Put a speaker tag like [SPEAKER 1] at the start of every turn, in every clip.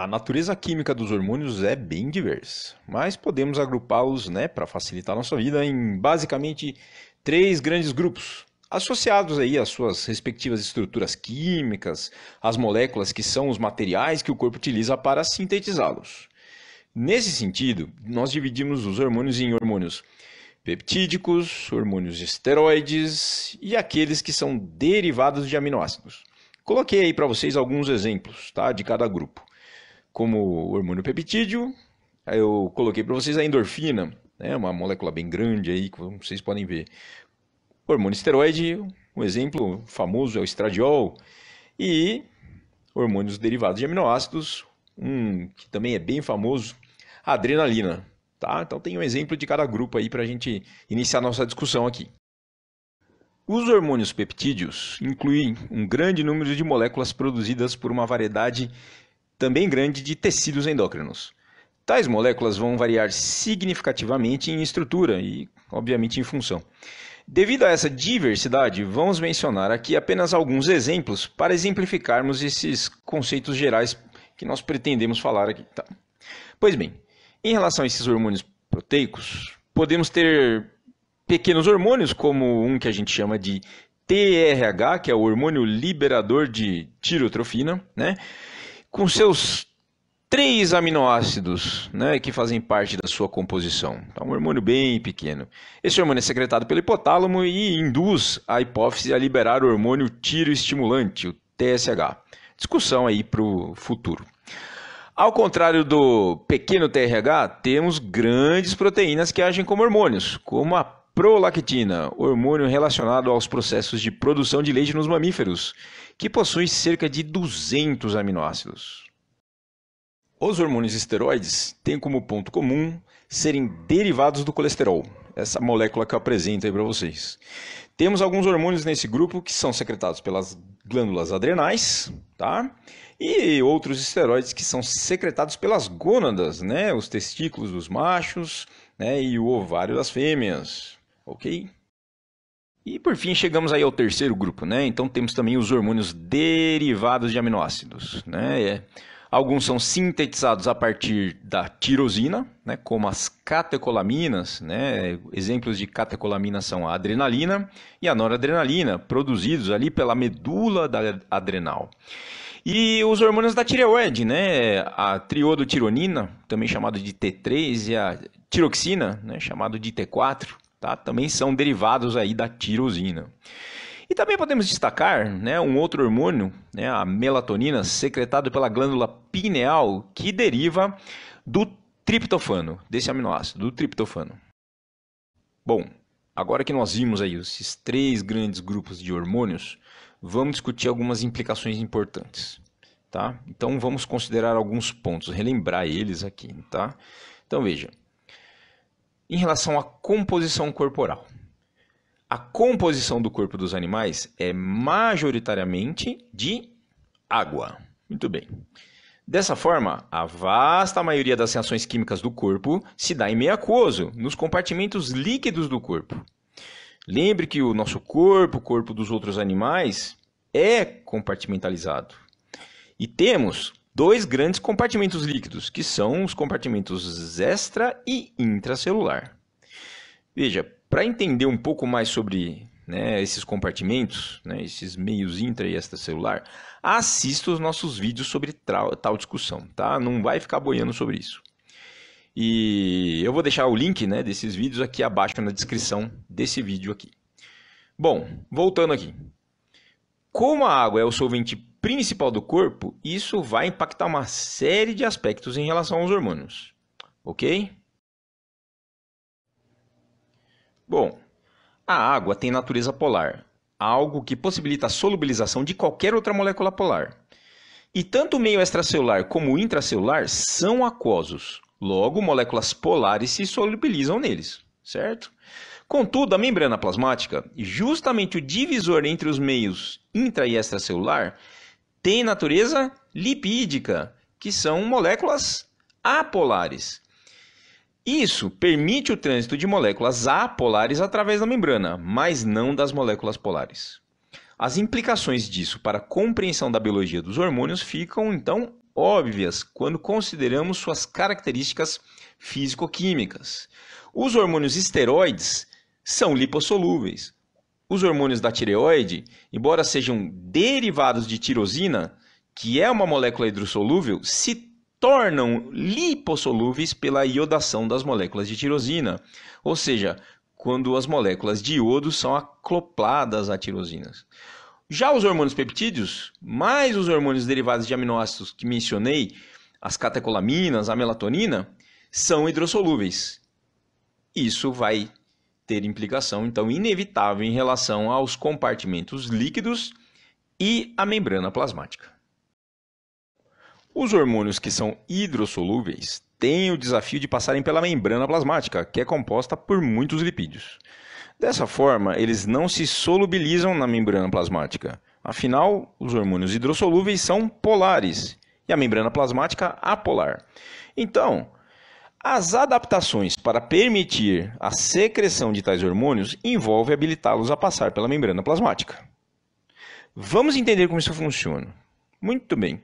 [SPEAKER 1] A natureza química dos hormônios é bem diversa, mas podemos agrupá-los, né, para facilitar nossa vida, em basicamente três grandes grupos, associados aí às suas respectivas estruturas químicas, às moléculas que são os materiais que o corpo utiliza para sintetizá-los. Nesse sentido, nós dividimos os hormônios em hormônios peptídicos, hormônios esteroides e aqueles que são derivados de aminoácidos. Coloquei aí para vocês alguns exemplos, tá, de cada grupo como hormônio peptídeo. Eu coloquei para vocês a endorfina, né, uma molécula bem grande aí, como vocês podem ver. Hormônio esteroide, um exemplo famoso é o estradiol. E hormônios derivados de aminoácidos, um que também é bem famoso, a adrenalina. Tá? Então tem um exemplo de cada grupo aí para a gente iniciar nossa discussão aqui. Os hormônios peptídeos incluem um grande número de moléculas produzidas por uma variedade também grande de tecidos endócrinos. Tais moléculas vão variar significativamente em estrutura e, obviamente, em função. Devido a essa diversidade, vamos mencionar aqui apenas alguns exemplos para exemplificarmos esses conceitos gerais que nós pretendemos falar aqui. Tá. Pois bem, em relação a esses hormônios proteicos, podemos ter pequenos hormônios, como um que a gente chama de TRH, que é o hormônio liberador de tirotrofina, né? com seus três aminoácidos né, que fazem parte da sua composição. Então, um hormônio bem pequeno. Esse hormônio é secretado pelo hipotálamo e induz a hipófise a liberar o hormônio tiroestimulante, o TSH. Discussão aí para o futuro. Ao contrário do pequeno TRH, temos grandes proteínas que agem como hormônios, como a prolactina, hormônio relacionado aos processos de produção de leite nos mamíferos, que possui cerca de 200 aminoácidos. Os hormônios esteroides têm como ponto comum serem derivados do colesterol, essa molécula que eu apresento aí para vocês. Temos alguns hormônios nesse grupo que são secretados pelas glândulas adrenais, tá? E outros esteroides que são secretados pelas gônadas, né? Os testículos dos machos né? e o ovário das fêmeas ok? E por fim chegamos aí ao terceiro grupo, né? Então temos também os hormônios derivados de aminoácidos, né? É. Alguns são sintetizados a partir da tirosina, né, como as catecolaminas. Né, exemplos de catecolamina são a adrenalina e a noradrenalina, produzidos ali pela medula da adrenal. E os hormônios da tireoide, né, a triodotironina, também chamado de T3, e a tiroxina, né, chamado de T4, tá? também são derivados aí da tirosina. E também podemos destacar né, um outro hormônio, né, a melatonina, secretado pela glândula pineal, que deriva do triptofano, desse aminoácido, do triptofano. Bom, agora que nós vimos aí esses três grandes grupos de hormônios, vamos discutir algumas implicações importantes, tá? Então vamos considerar alguns pontos, relembrar eles aqui, tá? Então veja, em relação à composição corporal. A composição do corpo dos animais é majoritariamente de água. Muito bem. Dessa forma, a vasta maioria das reações químicas do corpo se dá em meio aquoso, nos compartimentos líquidos do corpo. Lembre que o nosso corpo, o corpo dos outros animais, é compartimentalizado. E temos dois grandes compartimentos líquidos, que são os compartimentos extra e intracelular. Veja, para entender um pouco mais sobre né, esses compartimentos, né, esses meios intra e extracelular, assista os nossos vídeos sobre tal discussão, tá? Não vai ficar boiando sobre isso. E eu vou deixar o link né, desses vídeos aqui abaixo na descrição desse vídeo aqui. Bom, voltando aqui. Como a água é o solvente principal do corpo, isso vai impactar uma série de aspectos em relação aos hormônios, ok? Bom, a água tem natureza polar, algo que possibilita a solubilização de qualquer outra molécula polar. E tanto o meio extracelular como o intracelular são aquosos, logo moléculas polares se solubilizam neles, certo? Contudo, a membrana plasmática, justamente o divisor entre os meios intra e extracelular, tem natureza lipídica, que são moléculas apolares. Isso permite o trânsito de moléculas apolares através da membrana, mas não das moléculas polares. As implicações disso para a compreensão da biologia dos hormônios ficam então óbvias quando consideramos suas características físico-químicas. Os hormônios esteroides são lipossolúveis, os hormônios da tireoide, embora sejam derivados de tirosina, que é uma molécula hidrossolúvel, se tornam lipossolúveis pela iodação das moléculas de tirosina, ou seja, quando as moléculas de iodo são acopladas a tirosinas. Já os hormônios peptídeos, mais os hormônios derivados de aminoácidos que mencionei, as catecolaminas, a melatonina, são hidrossolúveis. Isso vai ter implicação, então, inevitável em relação aos compartimentos líquidos e à membrana plasmática. Os hormônios que são hidrossolúveis têm o desafio de passarem pela membrana plasmática, que é composta por muitos lipídios. Dessa forma, eles não se solubilizam na membrana plasmática. Afinal, os hormônios hidrossolúveis são polares e a membrana plasmática apolar. Então, as adaptações para permitir a secreção de tais hormônios envolve habilitá-los a passar pela membrana plasmática. Vamos entender como isso funciona. Muito bem.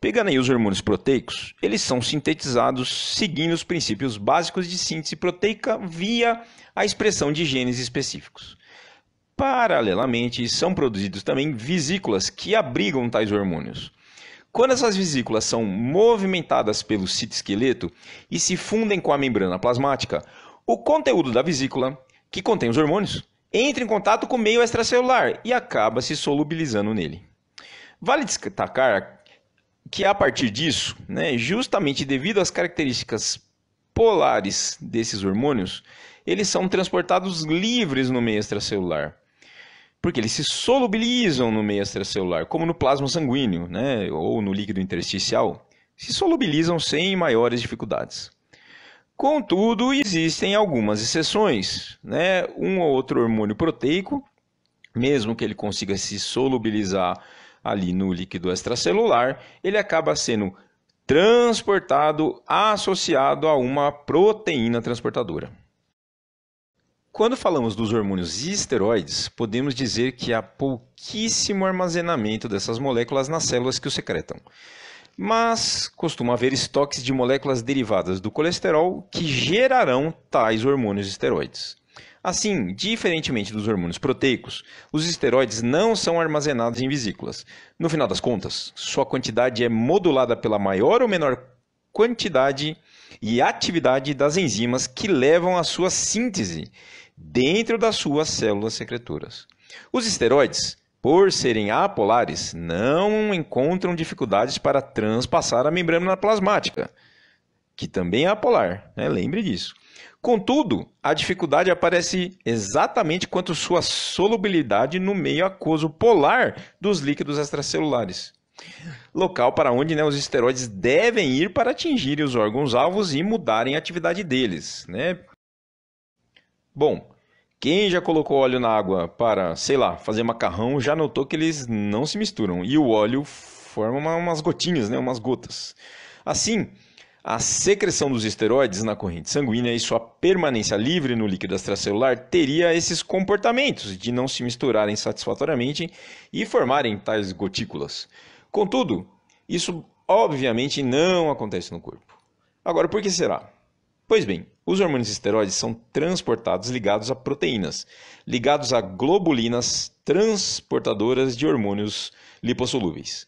[SPEAKER 1] Pegando aí os hormônios proteicos, eles são sintetizados seguindo os princípios básicos de síntese proteica via a expressão de genes específicos. Paralelamente, são produzidos também vesículas que abrigam tais hormônios. Quando essas vesículas são movimentadas pelo citoesqueleto e se fundem com a membrana plasmática, o conteúdo da vesícula, que contém os hormônios, entra em contato com o meio extracelular e acaba se solubilizando nele. Vale destacar que a partir disso, né, justamente devido às características polares desses hormônios, eles são transportados livres no meio extracelular, porque eles se solubilizam no meio extracelular, como no plasma sanguíneo, né, ou no líquido intersticial, se solubilizam sem maiores dificuldades. Contudo, existem algumas exceções, né, um ou outro hormônio proteico, mesmo que ele consiga se solubilizar ali no líquido extracelular, ele acaba sendo transportado associado a uma proteína transportadora. Quando falamos dos hormônios e esteroides, podemos dizer que há pouquíssimo armazenamento dessas moléculas nas células que o secretam. Mas costuma haver estoques de moléculas derivadas do colesterol que gerarão tais hormônios esteroides. Assim, diferentemente dos hormônios proteicos, os esteroides não são armazenados em vesículas. No final das contas, sua quantidade é modulada pela maior ou menor quantidade e atividade das enzimas que levam à sua síntese dentro das suas células secretoras. Os esteroides, por serem apolares, não encontram dificuldades para transpassar a membrana plasmática, que também é apolar, né? lembre disso. Contudo, a dificuldade aparece exatamente quanto sua solubilidade no meio aquoso polar dos líquidos extracelulares. Local para onde né, os esteroides devem ir para atingirem os órgãos alvos e mudarem a atividade deles, né? Bom, quem já colocou óleo na água para, sei lá, fazer macarrão já notou que eles não se misturam e o óleo forma uma, umas gotinhas, né, umas gotas. Assim, a secreção dos esteroides na corrente sanguínea e sua permanência livre no líquido extracelular teria esses comportamentos de não se misturarem satisfatoriamente e formarem tais gotículas. Contudo, isso obviamente não acontece no corpo. Agora, por que será? Pois bem, os hormônios esteroides são transportados ligados a proteínas, ligados a globulinas transportadoras de hormônios lipossolúveis.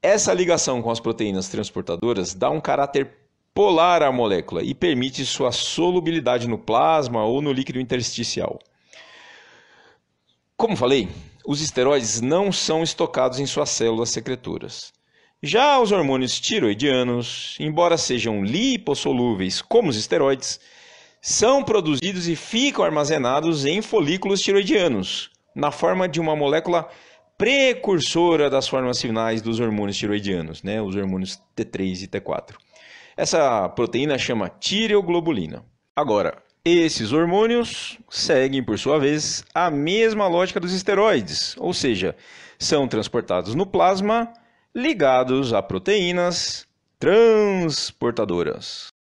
[SPEAKER 1] Essa ligação com as proteínas transportadoras dá um caráter polar à molécula e permite sua solubilidade no plasma ou no líquido intersticial. Como falei, os esteroides não são estocados em suas células secretoras. Já os hormônios tiroidianos, embora sejam lipossolúveis como os esteroides, são produzidos e ficam armazenados em folículos tiroidianos, na forma de uma molécula precursora das formas finais dos hormônios tiroidianos, né? os hormônios T3 e T4. Essa proteína chama tireoglobulina. Agora, esses hormônios seguem, por sua vez, a mesma lógica dos esteroides, ou seja, são transportados no plasma ligados a proteínas transportadoras.